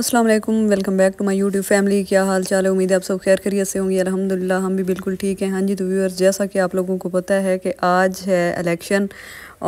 अस्सलाम वालेकुम welcome back to my YouTube family क्या हाल चाल है उम्मीद है आप सब खैर खैरियत से होंगी अल्हम्दुलिल्लाह हम भी बिल्कुल ठीक हैं हाँ जी तो व्यूअर्स जैसा कि आप लोगों को पता है कि आज है इलेक्शन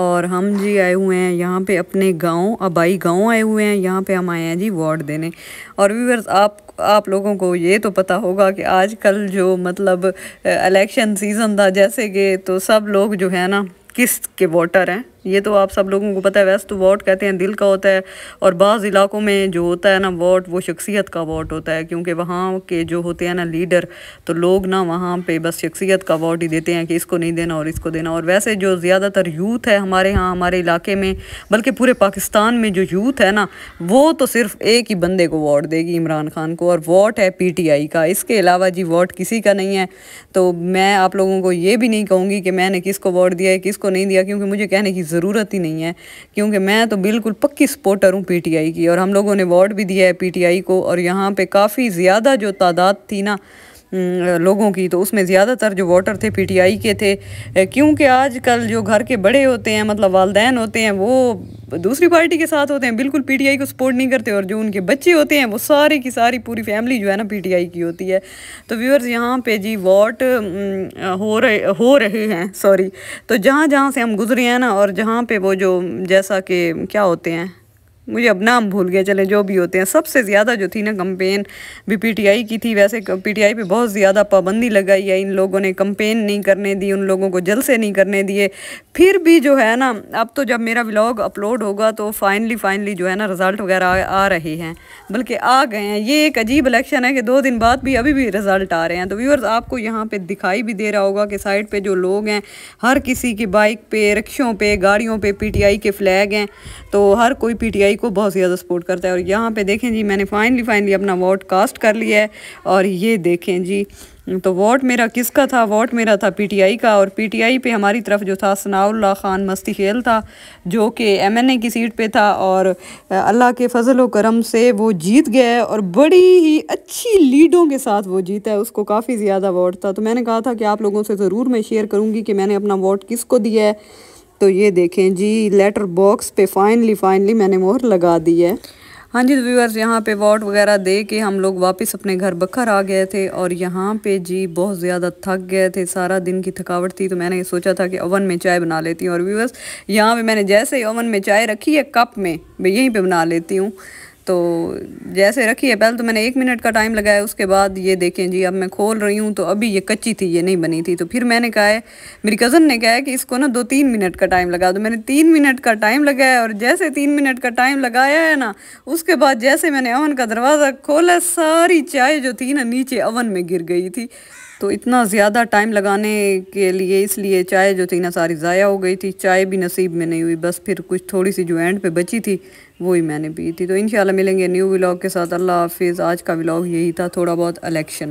और हम जी आए हुए हैं यहाँ पे अपने गांव आबाई गांव आए हुए हैं यहाँ पे हम आए हैं जी वोट देने और व्यूअर्स आप आप लोगों को ये तो पता होगा कि आजकल जो मतलब इलेक्शन सीज़न था जैसे कि तो सब लोग जो है ना किस के वोटर हैं ये तो आप सब लोगों को पता है वेस्ट तो वोट कहते हैं दिल का होता है और बाज़ इलाकों में जो होता है ना वोट वो शख्सियत का वोट होता है क्योंकि वहाँ के जो होते हैं ना लीडर तो लोग ना वहाँ पे बस शख्सियत का वोट ही देते हैं कि इसको नहीं देना और इसको देना और वैसे जो ज़्यादातर यूथ है हमारे यहाँ हमारे इलाके में बल्कि पूरे पाकिस्तान में जो यूथ है ना वो तो सिर्फ एक ही बंदे को वोट देगी इमरान खान को और वोट है पी टी आई का इसके अलावा जी वोट किसी का नहीं है तो मैं आप लोगों को ये भी नहीं कहूँगी कि मैंने किस वोट दिया है किस नहीं दिया क्योंकि मुझे कहने की ज़रूरत ही नहीं है क्योंकि मैं तो बिल्कुल पक्की सपोर्टर हूँ पीटीआई की और हम लोगों ने अवार्ड भी दिया है पीटीआई को और यहाँ पे काफ़ी ज़्यादा जो तादाद थी ना हम्म, लोगों की तो उसमें ज़्यादातर जो वोटर थे पीटीआई के थे क्योंकि आजकल जो घर के बड़े होते हैं मतलब वालदेन होते हैं वो दूसरी पार्टी के साथ होते हैं बिल्कुल पीटीआई को सपोर्ट नहीं करते और जो उनके बच्चे होते हैं वो सारे की सारी पूरी फैमिली जो है ना पीटीआई की होती है तो व्यूअर्स यहाँ पे जी वॉट हो रहे हो रहे हैं सॉरी तो जहाँ जहाँ से हम गुजरे हैं ना और जहाँ पे वो जो जैसा कि क्या होते हैं मुझे अब नाम भूल गया चले जो भी होते हैं सबसे ज़्यादा जो थी ना कंपेन भी पीटीआई की थी वैसे पीटीआई पे बहुत ज़्यादा पाबंदी लगाई है इन लोगों ने कंपेन नहीं करने दी उन लोगों को जलसे नहीं करने दिए फिर भी जो है ना अब तो जब मेरा व्लॉग अपलोड होगा तो फाइनली फाइनली जो है ना रिज़ल्ट वगैरह आ, आ रहे हैं बल्कि आ गए हैं ये एक अजीब इलेक्शन है कि दो दिन बाद भी अभी भी रिज़ल्ट आ रहे हैं तो व्यूअर्स आपको यहाँ पर दिखाई भी दे रहा होगा कि साइड पर जो लोग हैं हर किसी की बाइक पर रिक्शों पर गाड़ियों पर पी के फ्लैग हैं तो हर कोई पी भाई को बहुत ज़्यादा सपोर्ट करता है और यहाँ पे देखें जी मैंने फाइनली फाइनली अपना वोट कास्ट कर लिया है और ये देखें जी तो वोट मेरा किसका था वोट मेरा था पीटीआई का और पीटीआई पे हमारी तरफ जो था सनाउल्ला ख़ान मस्ती खेल था जो कि एमएनए की सीट पे था और अल्लाह के फजल व करम से वो जीत गया है और बड़ी ही अच्छी लीडों के साथ वो जीता है उसको काफ़ी ज़्यादा वोट था तो मैंने कहा था कि आप लोगों से ज़रूर मैं शेयर करूँगी कि मैंने अपना वोट किसको दिया है तो ये देखें जी लेटर बॉक्स पे फाइनली फाइनली मैंने मोहर लगा दी है हाँ जी व्यूअर्स यहाँ पे वॉट वगैरह दे के हम लोग वापस अपने घर बखर आ गए थे और यहाँ पे जी बहुत ज़्यादा थक गए थे सारा दिन की थकावट थी तो मैंने सोचा था कि ओवन में चाय बना लेती हूँ और व्यूअर्स यहाँ पे मैंने जैसे ही ओवन में चाय रखी है कप में मैं यहीं पे बना लेती हूँ तो जैसे रखी है पहले तो मैंने एक मिनट का टाइम लगाया उसके बाद ये देखें जी अब मैं खोल रही हूँ तो अभी ये कच्ची थी ये नहीं बनी थी तो फिर मैंने कहा है मेरी कज़न ने कहा है कि इसको ना दो तीन मिनट का टाइम लगा दो मैंने तीन मिनट का टाइम लगाया और जैसे तीन मिनट का टाइम लगाया है ना उसके बाद जैसे मैंने अवन का दरवाज़ा खोला सारी चाय जो थी ना नीचे अवन में गिर गई थी तो इतना ज़्यादा टाइम लगाने के लिए इसलिए चाय जो थी ना सारी ज़ाया हो गई थी चाय भी नसीब में नहीं हुई बस फिर कुछ थोड़ी सी जो एंड पे बची थी वही मैंने पी थी तो इन मिलेंगे न्यू व्लाग के साथ अल्लाह हाफिज़ आज का व्लाग यही था थोड़ा बहुत अलेक्शन